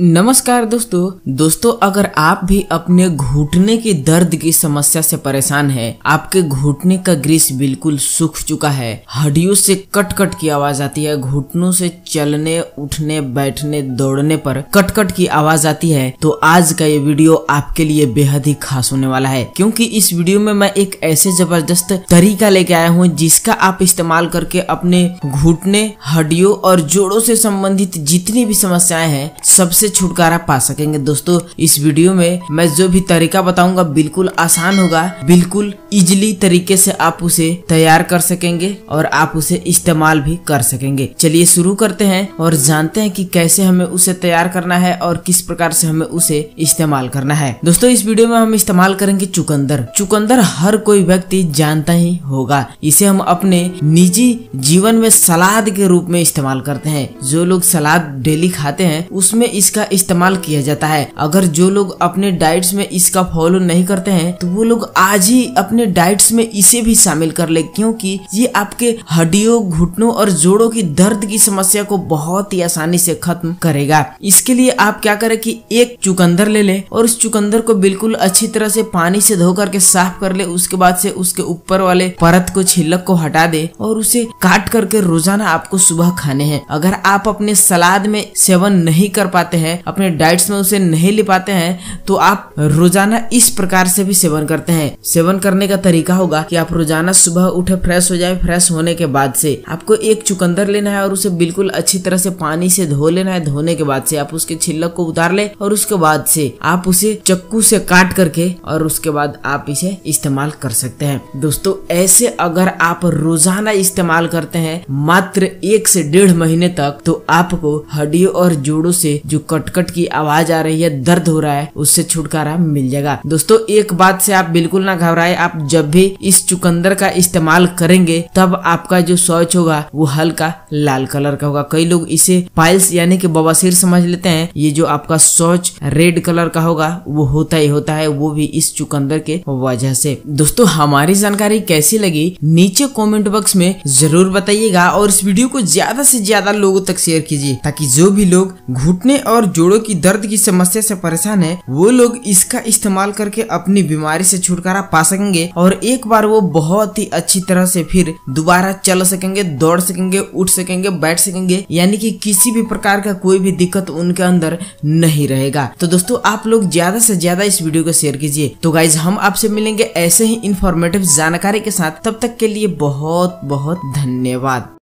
नमस्कार दोस्तों दोस्तों अगर आप भी अपने घुटने की दर्द की समस्या से परेशान है आपके घुटने का ग्रीस बिल्कुल सूख चुका है हड्डियों से कट कट की आवाज आती है घुटनों से चलने उठने बैठने दौड़ने पर कट कट की आवाज आती है तो आज का ये वीडियो आपके लिए बेहद ही खास होने वाला है क्योंकि इस वीडियो में मैं एक ऐसे जबरदस्त तरीका लेके आया हूँ जिसका आप इस्तेमाल करके अपने घुटने हड्डियों और जोड़ों से संबंधित जितनी भी समस्याएं हैं सबसे से छुटकारा पा सकेंगे दोस्तों इस वीडियो में मैं जो भी तरीका बताऊंगा बिल्कुल आसान होगा बिल्कुल इजिली तरीके से आप उसे तैयार कर सकेंगे और आप उसे इस्तेमाल भी कर सकेंगे चलिए शुरू करते हैं और जानते हैं कि कैसे हमें उसे तैयार करना है और किस प्रकार से हमें उसे इस्तेमाल करना है दोस्तों इस वीडियो में हम इस्तेमाल करेंगे चुकंदर चुकंदर हर कोई व्यक्ति जानता ही होगा इसे हम अपने निजी जीवन में सलाद के रूप में इस्तेमाल करते हैं जो लोग सलाद डेली खाते हैं उसमें इसका इसका इस्तेमाल किया जाता है अगर जो लोग अपने डाइट्स में इसका फॉलो नहीं करते हैं तो वो लोग आज ही अपने डाइट्स में इसे भी शामिल कर ले क्योंकि ये आपके हड्डियों घुटनों और जोड़ों की दर्द की समस्या को बहुत ही आसानी से खत्म करेगा इसके लिए आप क्या करें कि एक चुकंदर ले ले और उस चुकंदर को बिल्कुल अच्छी तरह से पानी से धो करके साफ कर ले उसके बाद से उसके ऊपर वाले परत को छिलक को हटा दे और उसे काट करके रोजाना आपको सुबह खाने हैं अगर आप अपने सलाद में सेवन नहीं कर पाते हैं हैं अपने डाइट्स में उसे नहीं ले पाते हैं तो आप रोजाना इस प्रकार से भी सेवन करते हैं सेवन करने का तरीका होगा कि आप रोजाना सुबह उठे फ्रेश हो जाए फ्रेश होने के बाद से आपको एक चुकंदर लेना है और उसे बिल्कुल अच्छी तरह से पानी से धो लेना है धोने के बाद से आप उसके छिलक को उतार ले और उसके बाद से आप उसे चक्कू से काट करके और उसके बाद आप इसे इस्तेमाल कर सकते हैं दोस्तों ऐसे अगर आप रोजाना इस्तेमाल करते हैं मात्र एक से डेढ़ महीने तक तो आपको हड्डियों और जोड़ों से जो कटकट की आवाज आ रही है दर्द हो रहा है उससे छुटकारा मिल जाएगा दोस्तों एक बात से आप बिल्कुल ना घबराए आप जब भी इस चुकंदर का इस्तेमाल करेंगे तब आपका जो शौच होगा वो हल्का लाल कलर का होगा कई लोग इसे पाइल्स यानी कि बवासीर समझ लेते हैं ये जो आपका शौच रेड कलर का होगा वो होता ही होता है वो भी इस चुकंदर के वजह से दोस्तों हमारी जानकारी कैसी लगी नीचे कमेंट बॉक्स में जरूर बताइएगा और इस वीडियो को ज्यादा से ज्यादा लोगों तक शेयर कीजिए ताकि जो भी लोग घुटने और और जोड़ों की दर्द की समस्या से परेशान है वो लोग इसका इस्तेमाल करके अपनी बीमारी से छुटकारा पा सकेंगे और एक बार वो बहुत ही अच्छी तरह से फिर दोबारा चल सकेंगे दौड़ सकेंगे उठ सकेंगे बैठ सकेंगे यानी कि किसी भी प्रकार का कोई भी दिक्कत उनके अंदर नहीं रहेगा तो दोस्तों आप लोग ज्यादा से ज्यादा इस वीडियो को शेयर कीजिए तो गाइज हम आपसे मिलेंगे ऐसे ही इन्फॉर्मेटिव जानकारी के साथ तब तक के लिए बहुत बहुत धन्यवाद